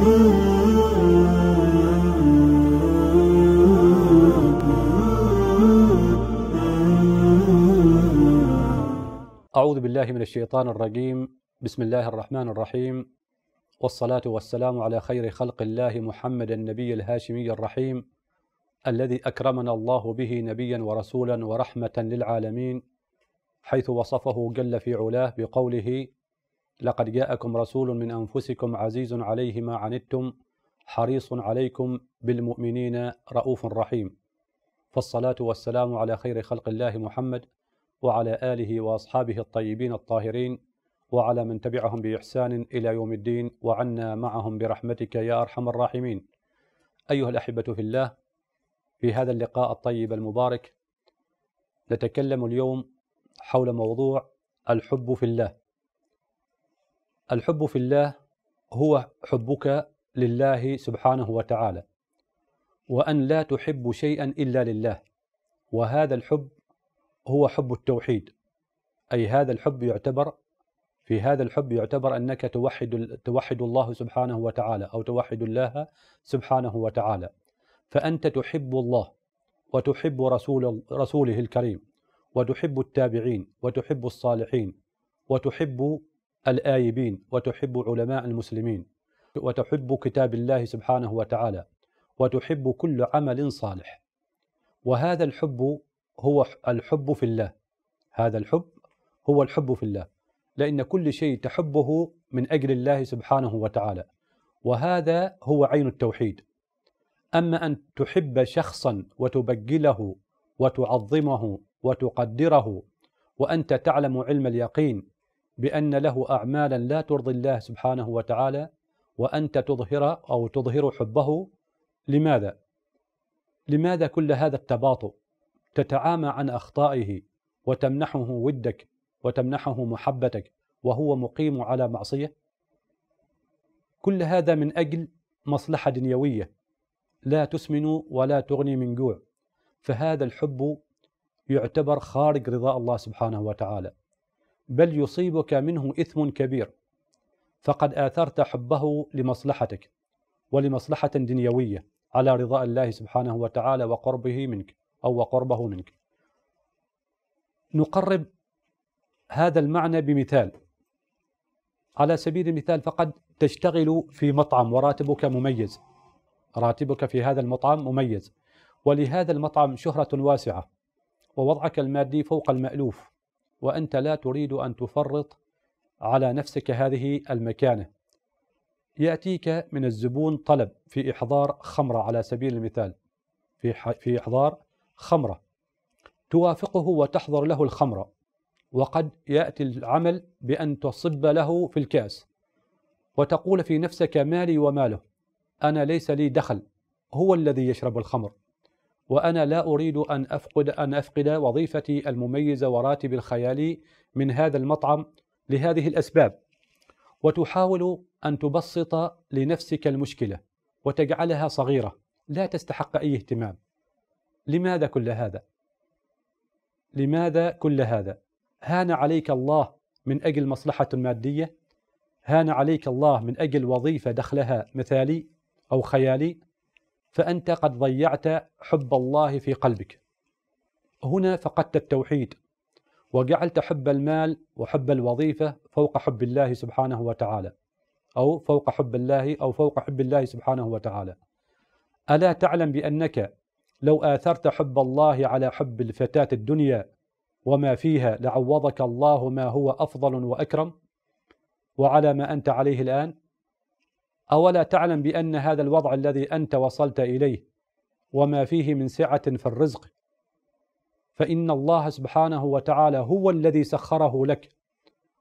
أعوذ بالله من الشيطان الرجيم بسم الله الرحمن الرحيم والصلاة والسلام على خير خلق الله محمد النبي الهاشمي الرحيم الذي أكرمنا الله به نبيا ورسولا ورحمة للعالمين حيث وصفه جل في علاه بقوله لقد جاءكم رسول من أنفسكم عزيز عليه ما عنتم حريص عليكم بالمؤمنين رؤوف رحيم فالصلاة والسلام على خير خلق الله محمد وعلى آله وأصحابه الطيبين الطاهرين وعلى من تبعهم بإحسان إلى يوم الدين وعنا معهم برحمتك يا أرحم الراحمين أيها الأحبة في الله في هذا اللقاء الطيب المبارك نتكلم اليوم حول موضوع الحب في الله الحب في الله هو حبك لله سبحانه وتعالى وان لا تحب شيئا الا لله وهذا الحب هو حب التوحيد اي هذا الحب يعتبر في هذا الحب يعتبر انك توحد توحد الله سبحانه وتعالى او توحد الله سبحانه وتعالى فانت تحب الله وتحب رسول رسوله الكريم وتحب التابعين وتحب الصالحين وتحب الآيبين وتحب علماء المسلمين وتحب كتاب الله سبحانه وتعالى وتحب كل عمل صالح وهذا الحب هو الحب في الله هذا الحب هو الحب في الله لأن كل شيء تحبه من أجل الله سبحانه وتعالى وهذا هو عين التوحيد أما أن تحب شخصا وتبجله وتعظمه وتقدره وأنت تعلم علم اليقين بأن له أعمالا لا ترضي الله سبحانه وتعالى وأنت تظهر أو تظهر حبه لماذا؟ لماذا كل هذا التباطؤ؟ تتعامى عن أخطائه وتمنحه ودك وتمنحه محبتك وهو مقيم على معصية؟ كل هذا من أجل مصلحة دنيوية لا تسمن ولا تغني من جوع فهذا الحب يعتبر خارج رضا الله سبحانه وتعالى بل يصيبك منه إثم كبير فقد آثرت حبه لمصلحتك ولمصلحة دنيوية على رضاء الله سبحانه وتعالى وقربه منك أو وقربه منك نقرب هذا المعنى بمثال على سبيل المثال فقد تشتغل في مطعم وراتبك مميز راتبك في هذا المطعم مميز ولهذا المطعم شهرة واسعة ووضعك المادي فوق المألوف وأنت لا تريد أن تفرط على نفسك هذه المكانة يأتيك من الزبون طلب في إحضار خمرة على سبيل المثال في في إحضار خمرة توافقه وتحضر له الخمرة وقد يأتي العمل بأن تصب له في الكأس وتقول في نفسك مالي وماله أنا ليس لي دخل هو الذي يشرب الخمر وأنا لا أريد أن أفقد أن أفقد وظيفتي المميزة وراتبي الخيالي من هذا المطعم لهذه الأسباب وتحاول أن تبسط لنفسك المشكلة وتجعلها صغيرة لا تستحق أي اهتمام لماذا كل هذا؟ لماذا كل هذا؟ هان عليك الله من أجل مصلحة مادية؟ هان عليك الله من أجل وظيفة دخلها مثالي أو خيالي؟ فأنت قد ضيعت حب الله في قلبك هنا فقدت التوحيد وجعلت حب المال وحب الوظيفة فوق حب الله سبحانه وتعالى أو فوق حب الله أو فوق حب الله سبحانه وتعالى ألا تعلم بأنك لو آثرت حب الله على حب الفتاة الدنيا وما فيها لعوضك الله ما هو أفضل وأكرم وعلى ما أنت عليه الآن أولا تعلم بأن هذا الوضع الذي أنت وصلت إليه وما فيه من سعة في الرزق فإن الله سبحانه وتعالى هو الذي سخره لك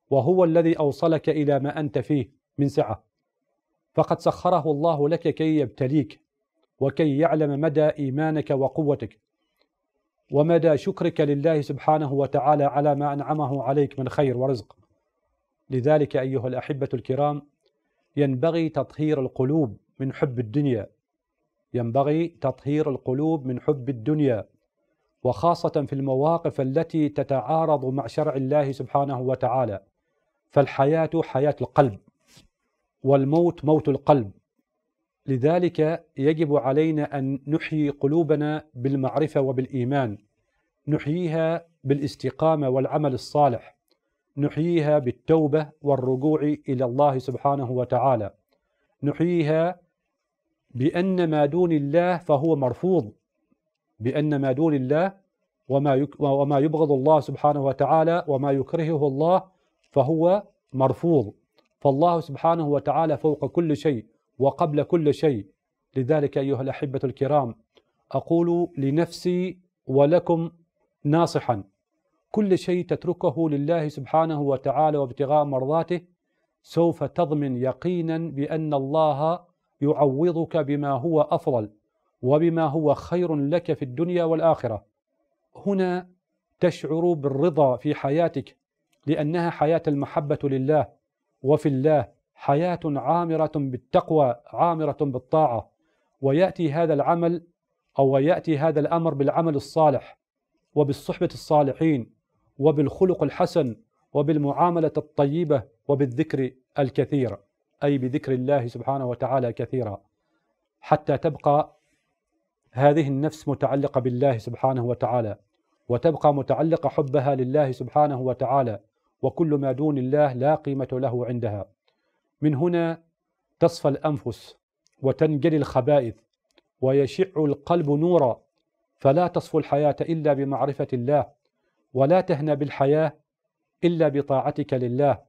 وهو الذي أوصلك إلى ما أنت فيه من سعة فقد سخره الله لك كي يبتليك وكي يعلم مدى إيمانك وقوتك ومدى شكرك لله سبحانه وتعالى على ما أنعمه عليك من خير ورزق لذلك أيها الأحبة الكرام ينبغي تطهير القلوب من حب الدنيا ينبغي تطهير القلوب من حب الدنيا وخاصة في المواقف التي تتعارض مع شرع الله سبحانه وتعالى فالحياة حياة القلب والموت موت القلب لذلك يجب علينا أن نحيي قلوبنا بالمعرفة وبالإيمان نحييها بالاستقامة والعمل الصالح نحييها بالتوبه والرجوع الى الله سبحانه وتعالى نحييها بان ما دون الله فهو مرفوض بان ما دون الله وما وما يبغض الله سبحانه وتعالى وما يكرهه الله فهو مرفوض فالله سبحانه وتعالى فوق كل شيء وقبل كل شيء لذلك ايها الاحبه الكرام اقول لنفسي ولكم ناصحا كل شيء تتركه لله سبحانه وتعالى وابتغاء مرضاته سوف تضمن يقينا بان الله يعوضك بما هو افضل وبما هو خير لك في الدنيا والاخره هنا تشعر بالرضا في حياتك لانها حياه المحبه لله وفي الله حياه عامره بالتقوى عامره بالطاعه وياتي هذا العمل او ياتي هذا الامر بالعمل الصالح وبالصحبه الصالحين وبالخلق الحسن وبالمعامله الطيبه وبالذكر الكثير اي بذكر الله سبحانه وتعالى كثيرا حتى تبقى هذه النفس متعلقه بالله سبحانه وتعالى وتبقى متعلقه حبها لله سبحانه وتعالى وكل ما دون الله لا قيمه له عندها من هنا تصفى الانفس وتنجلي الخبائث ويشع القلب نورا فلا تصفو الحياه الا بمعرفه الله ولا تهنى بالحياة إلا بطاعتك لله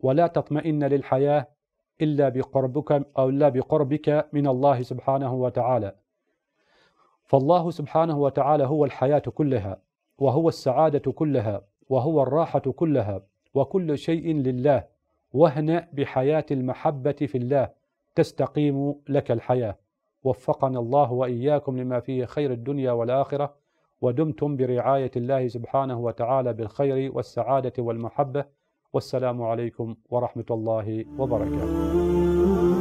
ولا تطمئن للحياة إلا بقربك أو إلا بقربك من الله سبحانه وتعالى فالله سبحانه وتعالى هو الحياة كلها وهو السعادة كلها وهو الراحة كلها وكل شيء لله واهنأ بحياة المحبة في الله تستقيم لك الحياة وفقنا الله وإياكم لما فيه خير الدنيا والآخرة ودمتم برعاية الله سبحانه وتعالى بالخير والسعادة والمحبة والسلام عليكم ورحمة الله وبركاته